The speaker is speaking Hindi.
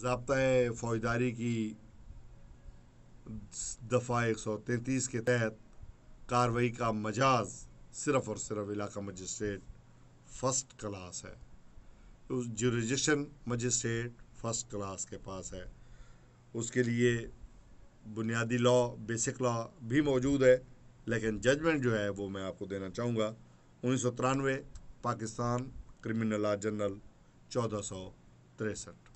जबता फौजदारी की दफ़ा एक सौ तैंतीस के तहत कार्रवाई का मजाज सिर्फ़ और सिर्फ इलाका मजिस्ट्रेट फर्स्ट क्लास है उस जुरिजिशन मजिस्ट्रेट फर्स्ट क्लास के पास है उसके लिए बुनियादी लॉ बेसिक लॉ भी मौजूद है लेकिन जजमेंट जो है वो मैं आपको देना चाहूँगा उन्नीस सौ तिरानवे पाकिस्तान क्रिमिनल लॉ जनरल चौदह सौ तिरसठ